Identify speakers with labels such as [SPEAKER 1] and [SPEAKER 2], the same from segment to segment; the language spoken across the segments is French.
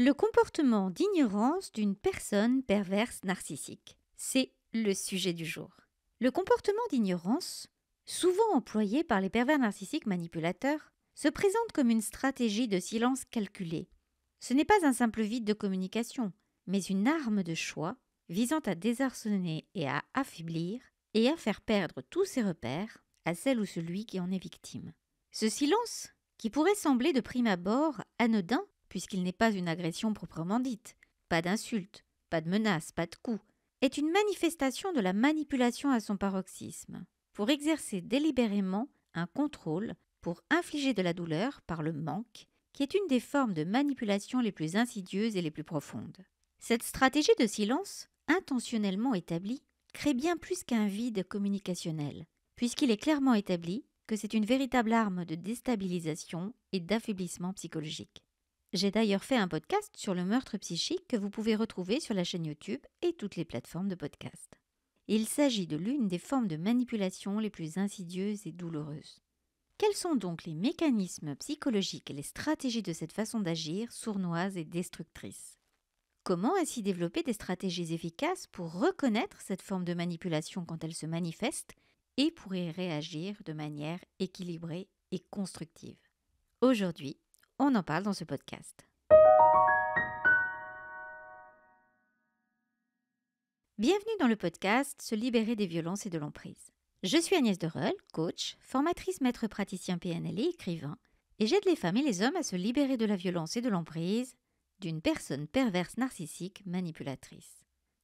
[SPEAKER 1] Le comportement d'ignorance d'une personne perverse narcissique. C'est le sujet du jour. Le comportement d'ignorance, souvent employé par les pervers narcissiques manipulateurs, se présente comme une stratégie de silence calculée. Ce n'est pas un simple vide de communication, mais une arme de choix visant à désarçonner et à affaiblir et à faire perdre tous ses repères à celle ou celui qui en est victime. Ce silence, qui pourrait sembler de prime abord anodin, puisqu'il n'est pas une agression proprement dite, pas d'insulte, pas de menace, pas de coup, est une manifestation de la manipulation à son paroxysme, pour exercer délibérément un contrôle, pour infliger de la douleur par le manque, qui est une des formes de manipulation les plus insidieuses et les plus profondes. Cette stratégie de silence, intentionnellement établie, crée bien plus qu'un vide communicationnel, puisqu'il est clairement établi que c'est une véritable arme de déstabilisation et d'affaiblissement psychologique. J'ai d'ailleurs fait un podcast sur le meurtre psychique que vous pouvez retrouver sur la chaîne YouTube et toutes les plateformes de podcast. Il s'agit de l'une des formes de manipulation les plus insidieuses et douloureuses. Quels sont donc les mécanismes psychologiques et les stratégies de cette façon d'agir sournoise et destructrice Comment ainsi développer des stratégies efficaces pour reconnaître cette forme de manipulation quand elle se manifeste et pour y réagir de manière équilibrée et constructive Aujourd'hui, on en parle dans ce podcast. Bienvenue dans le podcast Se libérer des violences et de l'emprise. Je suis Agnès Dereul, coach, formatrice maître praticien PNL et écrivain, et j'aide les femmes et les hommes à se libérer de la violence et de l'emprise d'une personne perverse narcissique manipulatrice.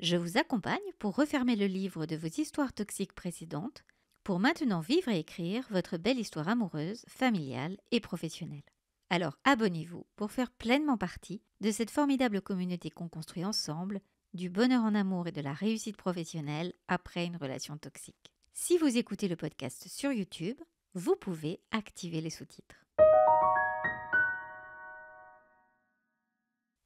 [SPEAKER 1] Je vous accompagne pour refermer le livre de vos histoires toxiques précédentes, pour maintenant vivre et écrire votre belle histoire amoureuse, familiale et professionnelle. Alors abonnez-vous pour faire pleinement partie de cette formidable communauté qu'on construit ensemble, du bonheur en amour et de la réussite professionnelle après une relation toxique. Si vous écoutez le podcast sur YouTube, vous pouvez activer les sous-titres.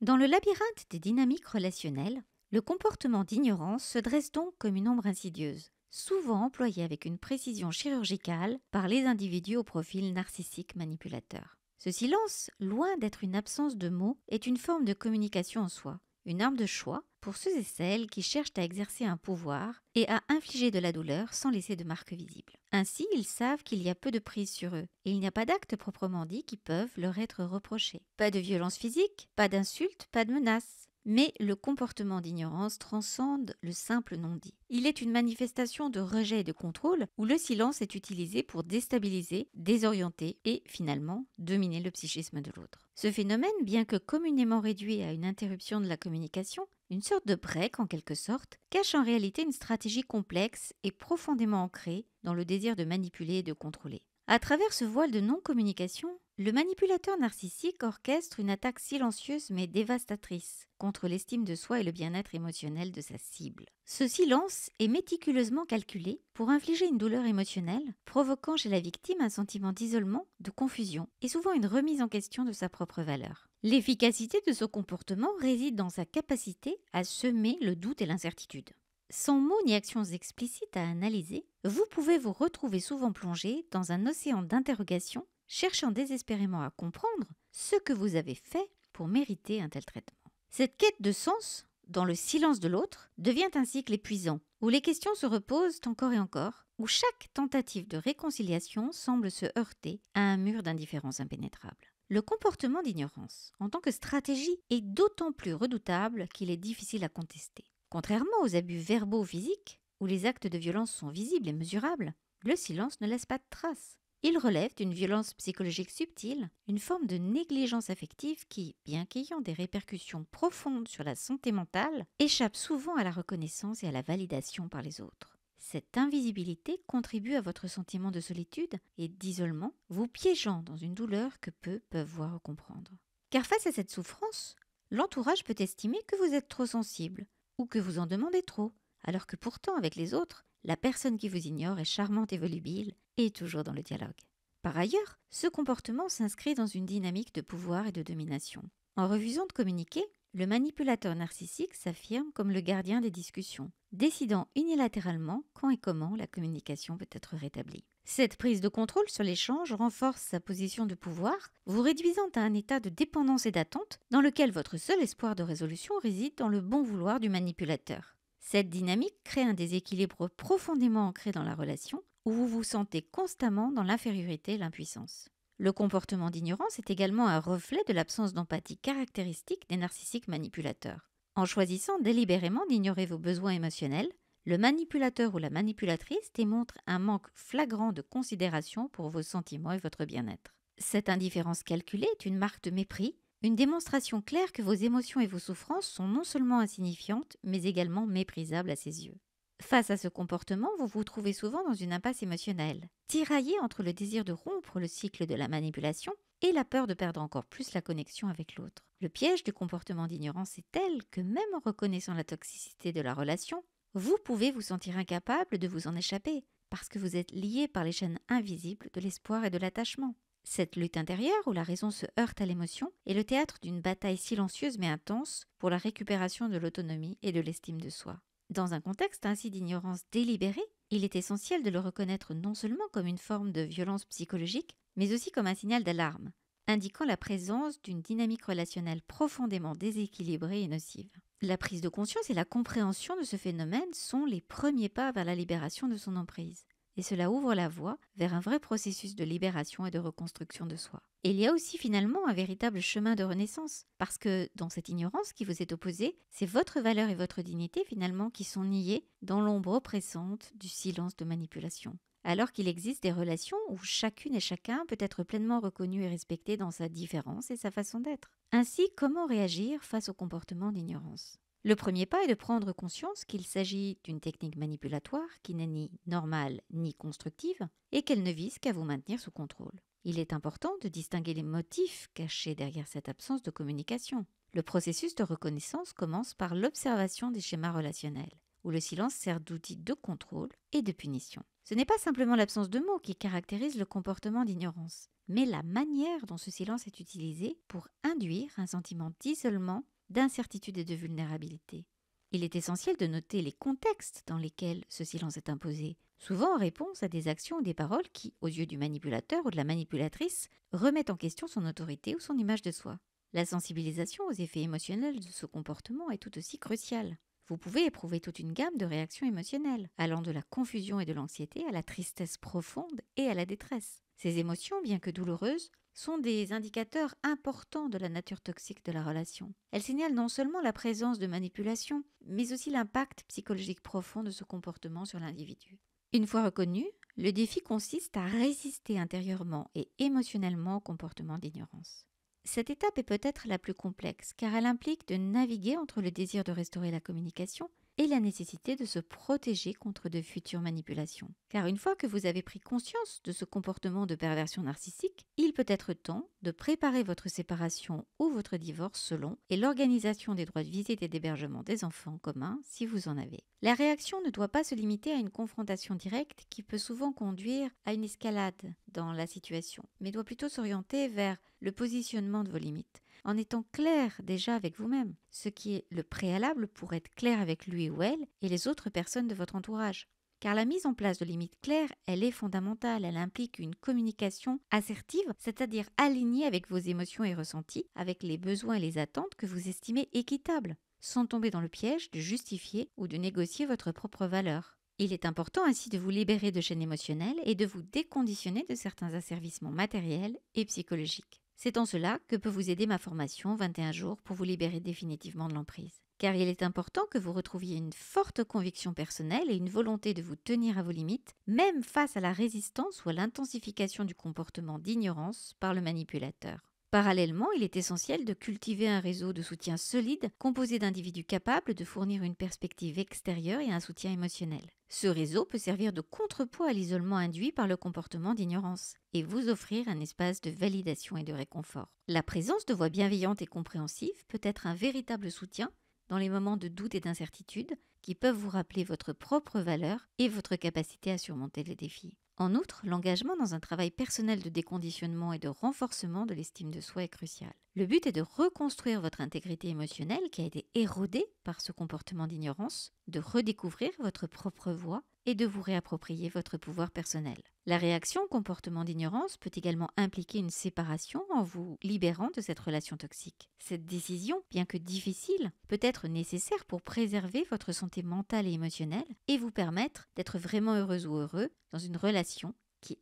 [SPEAKER 1] Dans le labyrinthe des dynamiques relationnelles, le comportement d'ignorance se dresse donc comme une ombre insidieuse, souvent employée avec une précision chirurgicale par les individus au profil narcissique manipulateur. Ce silence, loin d'être une absence de mots, est une forme de communication en soi, une arme de choix pour ceux et celles qui cherchent à exercer un pouvoir et à infliger de la douleur sans laisser de marque visible. Ainsi, ils savent qu'il y a peu de prise sur eux et il n'y a pas d'actes proprement dits qui peuvent leur être reprochés. Pas de violence physique, pas d'insultes, pas de menaces. Mais le comportement d'ignorance transcende le simple non-dit. Il est une manifestation de rejet et de contrôle où le silence est utilisé pour déstabiliser, désorienter et finalement dominer le psychisme de l'autre. Ce phénomène, bien que communément réduit à une interruption de la communication, une sorte de break en quelque sorte, cache en réalité une stratégie complexe et profondément ancrée dans le désir de manipuler et de contrôler. À travers ce voile de non-communication, le manipulateur narcissique orchestre une attaque silencieuse mais dévastatrice contre l'estime de soi et le bien-être émotionnel de sa cible. Ce silence est méticuleusement calculé pour infliger une douleur émotionnelle, provoquant chez la victime un sentiment d'isolement, de confusion et souvent une remise en question de sa propre valeur. L'efficacité de ce comportement réside dans sa capacité à semer le doute et l'incertitude. Sans mots ni actions explicites à analyser, vous pouvez vous retrouver souvent plongé dans un océan d'interrogations cherchant désespérément à comprendre ce que vous avez fait pour mériter un tel traitement. Cette quête de sens, dans le silence de l'autre, devient un cycle épuisant, où les questions se reposent encore et encore, où chaque tentative de réconciliation semble se heurter à un mur d'indifférence impénétrable. Le comportement d'ignorance, en tant que stratégie, est d'autant plus redoutable qu'il est difficile à contester. Contrairement aux abus verbaux physiques, où les actes de violence sont visibles et mesurables, le silence ne laisse pas de traces. Il relève d'une violence psychologique subtile, une forme de négligence affective qui, bien qu'ayant des répercussions profondes sur la santé mentale, échappe souvent à la reconnaissance et à la validation par les autres. Cette invisibilité contribue à votre sentiment de solitude et d'isolement, vous piégeant dans une douleur que peu peuvent voir ou comprendre. Car face à cette souffrance, l'entourage peut estimer que vous êtes trop sensible, ou que vous en demandez trop, alors que pourtant avec les autres, la personne qui vous ignore est charmante et volubile et toujours dans le dialogue. Par ailleurs, ce comportement s'inscrit dans une dynamique de pouvoir et de domination. En refusant de communiquer, le manipulateur narcissique s'affirme comme le gardien des discussions, décidant unilatéralement quand et comment la communication peut être rétablie. Cette prise de contrôle sur l'échange renforce sa position de pouvoir, vous réduisant à un état de dépendance et d'attente dans lequel votre seul espoir de résolution réside dans le bon vouloir du manipulateur. Cette dynamique crée un déséquilibre profondément ancré dans la relation où vous vous sentez constamment dans l'infériorité et l'impuissance. Le comportement d'ignorance est également un reflet de l'absence d'empathie caractéristique des narcissiques manipulateurs. En choisissant délibérément d'ignorer vos besoins émotionnels, le manipulateur ou la manipulatrice démontre un manque flagrant de considération pour vos sentiments et votre bien-être. Cette indifférence calculée est une marque de mépris une démonstration claire que vos émotions et vos souffrances sont non seulement insignifiantes, mais également méprisables à ses yeux. Face à ce comportement, vous vous trouvez souvent dans une impasse émotionnelle, tiraillée entre le désir de rompre le cycle de la manipulation et la peur de perdre encore plus la connexion avec l'autre. Le piège du comportement d'ignorance est tel que même en reconnaissant la toxicité de la relation, vous pouvez vous sentir incapable de vous en échapper, parce que vous êtes lié par les chaînes invisibles de l'espoir et de l'attachement. Cette lutte intérieure où la raison se heurte à l'émotion est le théâtre d'une bataille silencieuse mais intense pour la récupération de l'autonomie et de l'estime de soi. Dans un contexte ainsi d'ignorance délibérée, il est essentiel de le reconnaître non seulement comme une forme de violence psychologique, mais aussi comme un signal d'alarme, indiquant la présence d'une dynamique relationnelle profondément déséquilibrée et nocive. La prise de conscience et la compréhension de ce phénomène sont les premiers pas vers la libération de son emprise et cela ouvre la voie vers un vrai processus de libération et de reconstruction de soi. Et il y a aussi finalement un véritable chemin de renaissance, parce que dans cette ignorance qui vous est opposée, c'est votre valeur et votre dignité finalement qui sont niées dans l'ombre oppressante du silence de manipulation. Alors qu'il existe des relations où chacune et chacun peut être pleinement reconnu et respecté dans sa différence et sa façon d'être. Ainsi, comment réagir face au comportement d'ignorance le premier pas est de prendre conscience qu'il s'agit d'une technique manipulatoire qui n'est ni normale ni constructive et qu'elle ne vise qu'à vous maintenir sous contrôle. Il est important de distinguer les motifs cachés derrière cette absence de communication. Le processus de reconnaissance commence par l'observation des schémas relationnels, où le silence sert d'outil de contrôle et de punition. Ce n'est pas simplement l'absence de mots qui caractérise le comportement d'ignorance, mais la manière dont ce silence est utilisé pour induire un sentiment d'isolement d'incertitude et de vulnérabilité. Il est essentiel de noter les contextes dans lesquels ce silence est imposé, souvent en réponse à des actions ou des paroles qui, aux yeux du manipulateur ou de la manipulatrice, remettent en question son autorité ou son image de soi. La sensibilisation aux effets émotionnels de ce comportement est tout aussi cruciale. Vous pouvez éprouver toute une gamme de réactions émotionnelles, allant de la confusion et de l'anxiété à la tristesse profonde et à la détresse. Ces émotions, bien que douloureuses, sont des indicateurs importants de la nature toxique de la relation. Elles signalent non seulement la présence de manipulation, mais aussi l'impact psychologique profond de ce comportement sur l'individu. Une fois reconnu, le défi consiste à résister intérieurement et émotionnellement au comportement d'ignorance. Cette étape est peut-être la plus complexe car elle implique de naviguer entre le désir de restaurer la communication et la nécessité de se protéger contre de futures manipulations. Car une fois que vous avez pris conscience de ce comportement de perversion narcissique, il peut être temps de préparer votre séparation ou votre divorce selon et l'organisation des droits de visite et d'hébergement des enfants communs si vous en avez. La réaction ne doit pas se limiter à une confrontation directe qui peut souvent conduire à une escalade dans la situation, mais doit plutôt s'orienter vers le positionnement de vos limites, en étant clair déjà avec vous-même, ce qui est le préalable pour être clair avec lui ou elle et les autres personnes de votre entourage. Car la mise en place de limites claires, elle est fondamentale, elle implique une communication assertive, c'est-à-dire alignée avec vos émotions et ressentis, avec les besoins et les attentes que vous estimez équitables, sans tomber dans le piège de justifier ou de négocier votre propre valeur. Il est important ainsi de vous libérer de chaînes émotionnelles et de vous déconditionner de certains asservissements matériels et psychologiques. C'est en cela que peut vous aider ma formation 21 jours pour vous libérer définitivement de l'emprise. Car il est important que vous retrouviez une forte conviction personnelle et une volonté de vous tenir à vos limites, même face à la résistance ou à l'intensification du comportement d'ignorance par le manipulateur. Parallèlement, il est essentiel de cultiver un réseau de soutien solide composé d'individus capables de fournir une perspective extérieure et un soutien émotionnel. Ce réseau peut servir de contrepoids à l'isolement induit par le comportement d'ignorance et vous offrir un espace de validation et de réconfort. La présence de voix bienveillantes et compréhensives peut être un véritable soutien dans les moments de doute et d'incertitude qui peuvent vous rappeler votre propre valeur et votre capacité à surmonter les défis. En outre, l'engagement dans un travail personnel de déconditionnement et de renforcement de l'estime de soi est crucial. Le but est de reconstruire votre intégrité émotionnelle qui a été érodée par ce comportement d'ignorance, de redécouvrir votre propre voix et de vous réapproprier votre pouvoir personnel. La réaction comportement d'ignorance peut également impliquer une séparation en vous libérant de cette relation toxique. Cette décision, bien que difficile, peut être nécessaire pour préserver votre santé mentale et émotionnelle et vous permettre d'être vraiment heureuse ou heureux dans une relation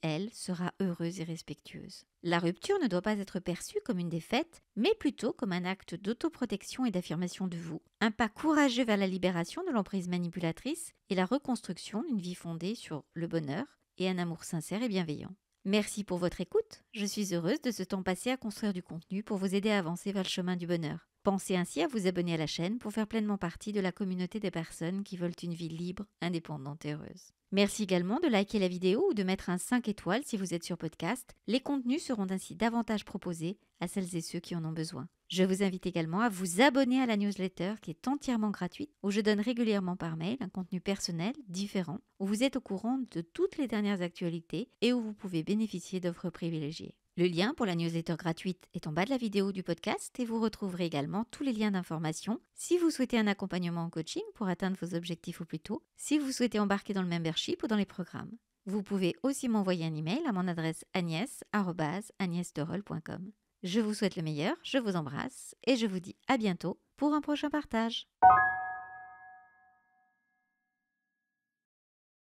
[SPEAKER 1] elle, sera heureuse et respectueuse. La rupture ne doit pas être perçue comme une défaite, mais plutôt comme un acte d'autoprotection et d'affirmation de vous, un pas courageux vers la libération de l'emprise manipulatrice et la reconstruction d'une vie fondée sur le bonheur et un amour sincère et bienveillant. Merci pour votre écoute, je suis heureuse de ce temps passé à construire du contenu pour vous aider à avancer vers le chemin du bonheur. Pensez ainsi à vous abonner à la chaîne pour faire pleinement partie de la communauté des personnes qui veulent une vie libre, indépendante et heureuse. Merci également de liker la vidéo ou de mettre un 5 étoiles si vous êtes sur podcast. Les contenus seront ainsi davantage proposés à celles et ceux qui en ont besoin. Je vous invite également à vous abonner à la newsletter qui est entièrement gratuite, où je donne régulièrement par mail un contenu personnel, différent, où vous êtes au courant de toutes les dernières actualités et où vous pouvez bénéficier d'offres privilégiées. Le lien pour la newsletter gratuite est en bas de la vidéo du podcast et vous retrouverez également tous les liens d'information si vous souhaitez un accompagnement en coaching pour atteindre vos objectifs ou plus tôt, si vous souhaitez embarquer dans le membership ou dans les programmes. Vous pouvez aussi m'envoyer un email à mon adresse agnès.agnèsderol.com. Je vous souhaite le meilleur, je vous embrasse et je vous dis à bientôt pour un prochain partage.